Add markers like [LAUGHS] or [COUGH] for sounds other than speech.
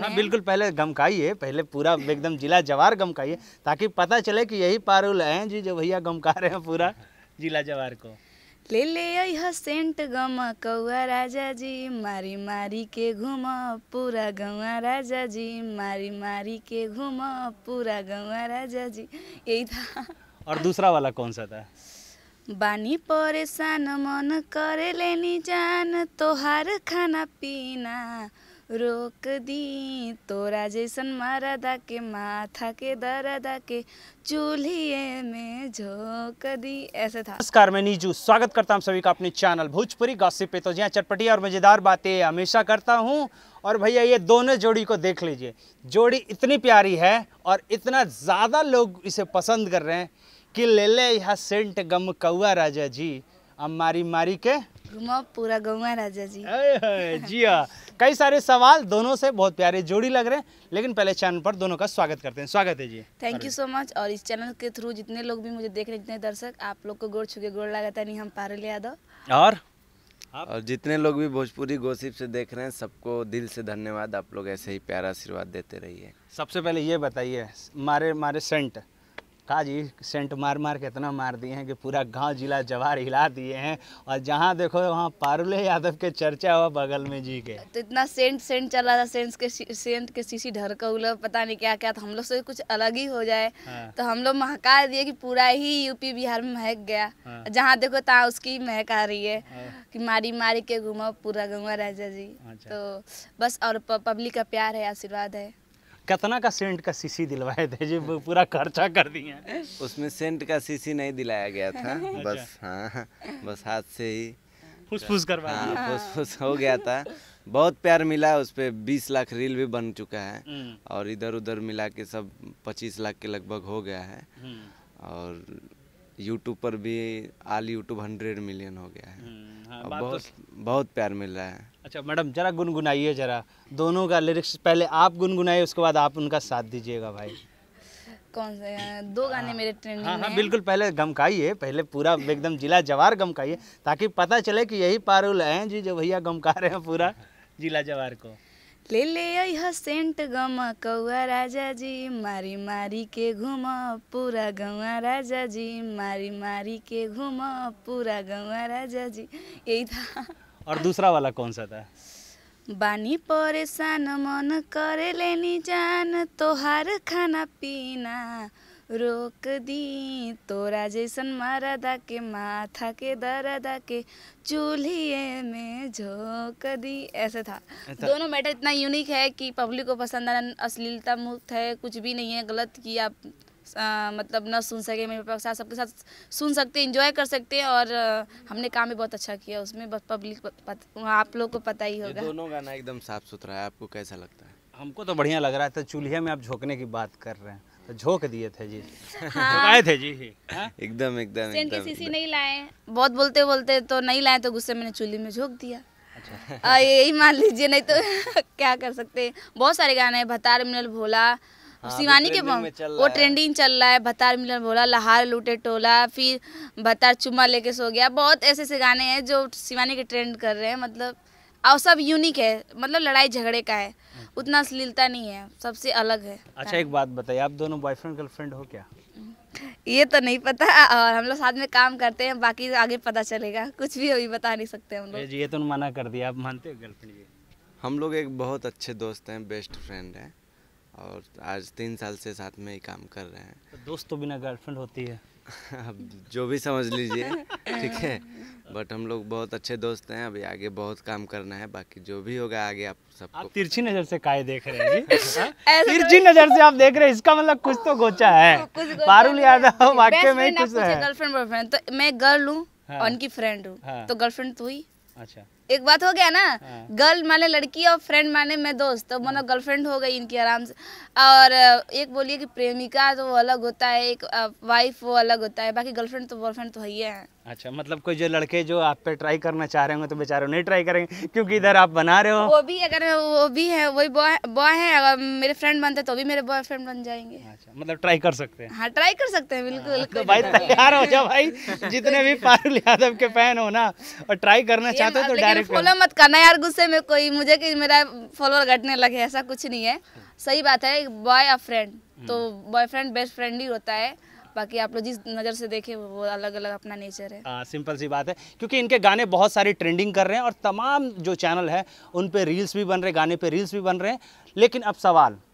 हाँ बिल्कुल पहले गमकाइए पहले पूरा एकदम जिला जवार गमकाइए ताकि पता चले कि यही पारुल हैं जी जो भैया गमका रहे हैं पूरा जिला जवार को ले ले यह सेंट गम कौआ राजा जी मारी मारी के घूम पूरा गवा राजा जी मारी मारी के घूम पूरा गवा राजा जी यही था और दूसरा वाला कौन सा था बानी परेशान मन करे लेनी जान तोहार खाना पीना रोक दी तोरा जैसन मरदा के माथा के दरदा के चूल्हे में झोंक दी ऐसे था नमस्कार मैं नीजू स्वागत करता हूँ सभी का अपने चैनल भोजपुरी गॉसिप पे तो जी हाँ, चटपटी और मज़ेदार बातें हमेशा करता हूँ और भैया ये दोनों जोड़ी को देख लीजिए जोड़ी इतनी प्यारी है और इतना ज़्यादा लोग इसे पसंद कर रहे हैं कि ले ले यहाँ सेंट गम कौआ राजा जी अब मारी मारी के घुमा पूरा गौआ राजा जी [LAUGHS] जी हाँ कई सारे सवाल दोनों से बहुत प्यारे जोड़ी लग रहे हैं लेकिन पहले चैनल पर दोनों का स्वागत करते हैं स्वागत है जी थैंक यू सो मच और इस चैनल के थ्रू जितने लोग भी मुझे देख रहे हैं जितने दर्शक आप लोग को गोड़ छुके गोड़ लगाता नहीं हम पारुल यादव और और जितने लोग भी भोजपुरी गोसिप से देख रहे हैं सबको दिल से धन्यवाद आप लोग ऐसे ही प्यारा आशीर्वाद देते रहिए सबसे पहले ये बताइए मारे मारे सेंट का जी सेंट मार मार के इतना मार दिए हैं कि पूरा गांव जिला जवार हिला दिए हैं और जहां देखो वहां पारुले यादव के चर्चा हुआ बगल में जी के तो इतना सेंट सेंट चला था सेंट के सेंट के शीशी ढरकौला पता नहीं क्या क्या था हम लोग से कुछ अलग ही हो जाए हाँ। तो हम लोग महका दिए कि पूरा ही यूपी बिहार में महक गया हाँ। जहाँ देखो तहाँ उसकी महक आ रही है हाँ। कि मारी मारी के घुमा पूरा गंगा राजा जी अच्छा। तो बस और पब्लिक का प्यार है आशीर्वाद है कितना का सेंट का सीसी दिलवाए थे जो पूरा खर्चा कर दिए उसमें सेंट का सीसी नहीं दिलाया गया था [LAUGHS] अच्छा। बस हाँ बस हाथ से ही फुस फुस हाँ फुस फुस हो गया था बहुत प्यार मिला उस पर बीस लाख रील भी बन चुका है हम्म। और इधर उधर मिला के सब पच्चीस लाख के लगभग हो गया है हम्म। और यूट्यूब पर भी आल यूट्यूब हंड्रेड मिलियन हो गया है हम्म। हाँ, तो बहुत तो... बहुत प्यार मिल रहा है अच्छा मैडम जरा गुनगुनाइए जरा दोनों का लिरिक्स पहले आप गुनगुनाइए उसके बाद आप उनका साथ दीजिएगा भाई कौन से दो गाने हाँ। मेरे ट्रेंडिंग हाँ, हाँ, बिल्कुल पहले गमकाइए पहले पूरा एकदम जिला जवार गमकाइए ताकि पता चले कि यही पारुल हैं जी जो भैया गमका रहे हैं पूरा जिला जवार को ले ले अह सेन्ट गम राजा जी मारी मारी के घुम पुरा गौवा राजाजी मारी मारी के घुम पूरा गौवा राजाजी यही था और दूसरा वाला कौन सा था बानी परेशान मन करे लेनी जान तोहार खाना पीना रोक दी तोरा जैसन मरदा के माथा के दरदा के चूल्हे में झोंक दी ऐसे था दोनों मैटर इतना यूनिक है कि पब्लिक को पसंद आना अश्लीलता मुक्त है कुछ भी नहीं है गलत कि आप आ, मतलब ना सुन सके मेरे पापा साथ सबके साथ सुन सकते इंजॉय कर सकते हैं और हमने काम भी बहुत अच्छा किया उसमें बस पब्लिक आप लोग को पता ही होगा दोनों गाना एकदम साफ सुथरा है आपको कैसा लगता है हमको तो बढ़िया लग रहा था तो चूल्हे में आप झोंकने की बात कर रहे हैं झोंक दिए थे जी हाँ। [LAUGHS] थे जी हाँ। एकदम एकदम नहीं लाए बहुत बोलते बोलते तो नहीं लाए तो गुस्से में चूल्ही में झोंक दिया अच्छा यही मान लीजिए नहीं तो [LAUGHS] क्या कर सकते बहुत सारे गाने हैं भतार मिनल भोला हाँ, शिवानी के वो ट्रेंडिंग चल रहा है भतार मिलन भोला लहार लूटे टोला फिर भतार चुमा लेके सो गया बहुत ऐसे ऐसे गाने हैं जो शिवानी के ट्रेंड कर रहे हैं मतलब और सब यूनिक है मतलब लड़ाई झगड़े का है उतना अश्लीलता नहीं है सबसे अलग है अच्छा एक बात बताइए आप दोनों बॉयफ्रेंड गर्लफ्रेंड हो क्या ये तो नहीं पता और हम लोग साथ में काम करते हैं बाकी आगे पता चलेगा कुछ भी अभी बता नहीं सकते हम लोग ये तो मना कर दिया आप मानते हो गर्लफ्रेंड ये हम लोग एक बहुत अच्छे दोस्त हैं बेस्ट फ्रेंड हैं और आज तीन साल से साथ में ही काम कर रहे हैं तो दोस्त तो बिना गर्लफ्रेंड होती है [LAUGHS] अब जो भी समझ लीजिए ठीक है बट हम लोग बहुत अच्छे दोस्त हैं अभी आगे बहुत काम करना है बाकी जो भी होगा आगे आप सब आप तिरछी नज़र से काय देख रहे हैं [LAUGHS] हाँ? तो तिरछी नज़र से आप देख रहे हैं इसका मतलब कुछ तो गोचा है हाँ, पारुल यादव वाक्य में कुछ है गर्लफ्रेंड बॉयफ्रेंड तो मैं गर्ल हूँ हाँ। और उनकी फ्रेंड हूँ तो गर्लफ्रेंड तू ही अच्छा एक बात हो गया ना गर्ल हाँ। माने लड़की और फ्रेंड माने मैं दोस्त तो मतलब हाँ। गर्लफ्रेंड हो गई इनकी आराम से और एक बोलिए कि प्रेमिका तो वो अलग होता है एक वाइफ वो अलग होता है बाकी गर्लफ्रेंड तो बॉयफ्रेंड तो है ही है अच्छा मतलब कोई जो लड़के जो आप पे ट्राई करना चाह रहे होंगे तो बेचारे नहीं ट्राई करेंगे क्योंकि इधर आप बना रहे हो वो भी अगर वो भी है वही बॉय बॉय है अगर मेरे फ्रेंड बनते तो भी मेरे बॉयफ्रेंड बन जाएंगे अच्छा मतलब ट्राई कर सकते हैं हाँ ट्राई कर सकते हैं बिल्कुल हाँ, तो भाई तैयार हो जाओ भाई जितने भी पारुल [LAUGHS] यादव के फैन हो ना और ट्राई करना चाहते हो तो डायरेक्ट फॉलो मत करना यार गुस्से में कोई मुझे कि मेरा फॉलोअर घटने लगे ऐसा कुछ नहीं है सही बात है बॉय और फ्रेंड तो बॉयफ्रेंड बेस्ट फ्रेंड ही होता है बाकी आप लोग जिस नज़र से देखें वो अलग अलग अपना नेचर है आ, सिंपल सी बात है क्योंकि इनके गाने बहुत सारे ट्रेंडिंग कर रहे हैं और तमाम जो चैनल है उन पर रील्स भी बन रहे गाने पे रील्स भी बन रहे हैं लेकिन अब सवाल